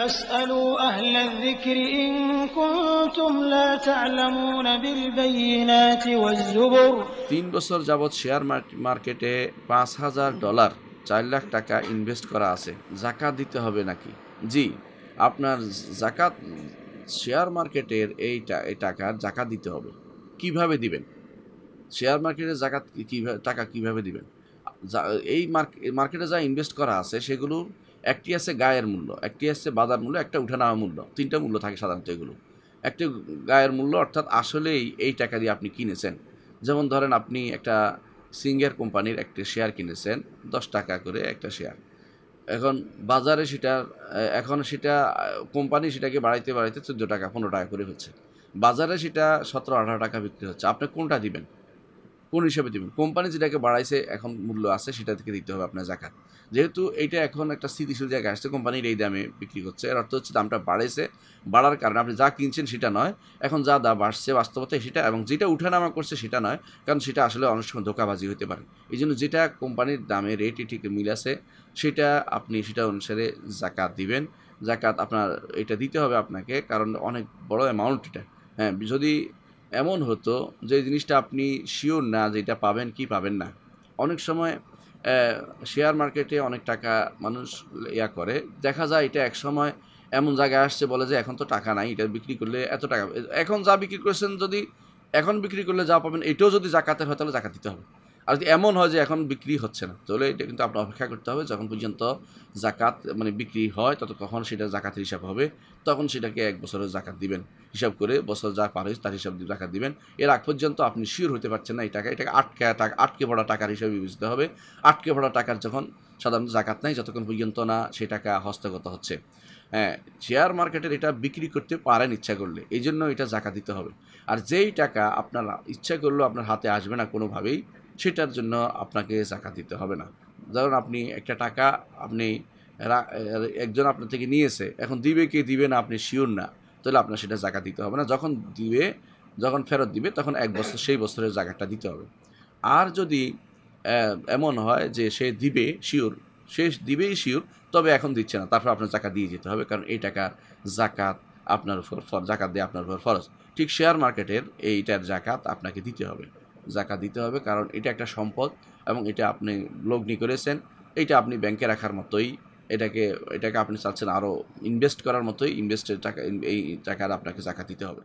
তিন বছর যাবৎ শেয়ার মার্কেটে পাঁচ হাজার ডলার চার লাখ টাকা ইনভেস্ট করা আছে জাকাত দিতে হবে নাকি জি আপনার জাকাত শেয়ার মার্কেটের এই টাকার জাকাত দিতে হবে কিভাবে দিবেন শেয়ার মার্কেটের জাকাত কীভাবে টাকা কিভাবে দিবেন এই মার্কেটে যা ইনভেস্ট করা আছে সেগুলোর একটি আছে গায়ের মূল্য একটি আছে বাজার মূল্য একটা উঠে নেওয়া মূল্য তিনটা মূল্য থাকে সাধারণত এগুলো একটি গায়ের মূল্য অর্থাৎ আসলেই এই টাকা দিয়ে আপনি কিনেছেন যেমন ধরেন আপনি একটা সিঙ্গার কোম্পানির একটি শেয়ার কিনেছেন দশ টাকা করে একটা শেয়ার এখন বাজারে সেটা এখন সেটা কোম্পানি সেটাকে বাড়াইতে বাড়াইতে চোদ্দো টাকা পনেরো টাকা করে হচ্ছে বাজারে সেটা সতেরো আঠারো টাকা বিক্রি হচ্ছে আপনি কোনটা দিবেন কোন হিসাবে দেবেন কোম্পানি যেটাকে বাড়াইছে এখন মূল্য আছে সেটা থেকে দিতে হবে আপনার জাকাত যেহেতু এটা এখন একটা স্থিতিশীল জায়গায় আসছে কোম্পানির এই দামে বিক্রি করছে এর অর্থ হচ্ছে দামটা বাড়েছে বাড়ার কারণে আপনি যা কিনছেন সেটা নয় এখন যা দাম বাড়ছে বাস্তবতায় সেটা এবং যেটা নামা করছে সেটা নয় কারণ সেটা আসলে অনেক সময় ধোকাবাজি হতে পারে এই জন্য যেটা কোম্পানির দামে রেটই ঠিক মিল আছে সেটা আপনি সেটা অনুসারে জাকাত দিবেন জাকাত আপনার এটা দিতে হবে আপনাকে কারণ অনেক বড় অ্যামাউন্ট এটা হ্যাঁ যদি এমন হতো যে জিনিসটা আপনি শিওর না যে এটা পাবেন কি পাবেন না অনেক সময় শেয়ার মার্কেটে অনেক টাকা মানুষ ইয়া করে দেখা যায় এটা এক সময় এমন জায়গায় আসছে বলে যে এখন তো টাকা নাই এটা বিক্রি করলে এত টাকা এখন যা বিক্রি করেছেন যদি এখন বিক্রি করলে যা পাবেন এটাও যদি জাকাতের হয় তাহলে জাকাত দিতে হবে আর এমন হয় যে এখন বিক্রি হচ্ছে না তাহলে এটা কিন্তু আপনার অপেক্ষা করতে হবে যখন পর্যন্ত জাকাত মানে বিক্রি হয় তত কখন সেটা জাকাতের হিসাব হবে তখন সেটাকে এক বছরের জাকাত দিবেন হিসাব করে বছর যা পারে তার হিসাব জাকাত দিবেন এর আগ পর্যন্ত আপনি শিওর হতে পারছেন না এই টাকা এটাকে আটকে টাকা আটকে পড়া টাকার হিসাবে বিবেচিত হবে আটকে পড়া টাকার যখন সাধারণত জাকাত নাই যতক্ষণ পর্যন্ত না সে টাকা হস্তগত হচ্ছে হ্যাঁ শেয়ার মার্কেটের এটা বিক্রি করতে পারেন ইচ্ছা করলে এই জন্য এটা জাকা দিতে হবে আর যেই টাকা আপনার ইচ্ছা করলেও আপনার হাতে আসবে না কোনোভাবেই সেটার জন্য আপনাকে জাকা দিতে হবে না ধরুন আপনি একটা টাকা আপনি একজন আপনার থেকে নিয়েছে এখন দিবে কে দিবে না আপনি শিওর না তাহলে আপনার সেটা জাকা দিতে হবে না যখন দিবে যখন ফেরত দিবে তখন এক বছর সেই বছরের জাকাটা দিতে হবে আর যদি এমন হয় যে সে দিবে শিওর সে দিবেই শিওর তবে এখন দিচ্ছে না তারপর আপনার জাকাত দিয়ে যেতে হবে কারণ এই টাকার জাকাত আপনার উপর জাকাত দিয়ে আপনার উপর ফরজ ঠিক শেয়ার মার্কেটের এইটার জাকাত আপনাকে দিতে হবে জাকাত দিতে হবে কারণ এটা একটা সম্পদ এবং এটা আপনি লগ্নি করেছেন এটা আপনি ব্যাংকে রাখার মতোই এটাকে এটাকে আপনি চাচ্ছেন আরও ইনভেস্ট করার মতোই ইনভেস্টের টাকা এই টাকার আপনাকে জাকাত দিতে হবে